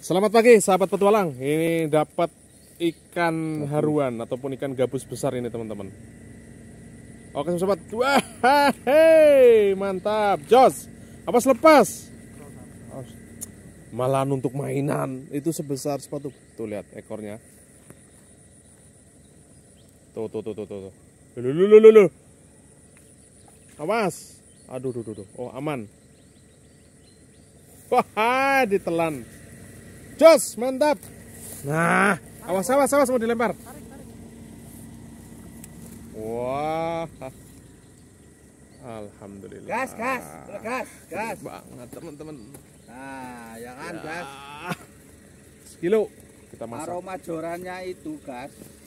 Selamat pagi sahabat petualang. Ini dapat ikan haruan ataupun ikan gabus besar ini teman-teman. Oke sobat. Wah, hey, mantap. Jos. Apa selepas? Malahan untuk mainan itu sebesar sepatu. Tuh lihat ekornya. Tuh tuh tuh tuh tuh. Lulululululul. Awas. Aduh, aduh. duh, Oh, aman. Wah, ditelan. Jos, mantap. Nah, awas awas awas mau dilempar. Wah. Alhamdulillah. Gas, gas, gas, gas. Banget teman-teman. Nah, ya kan, ya. gas. Kilo kita masak. Aroma jorannya itu, gas.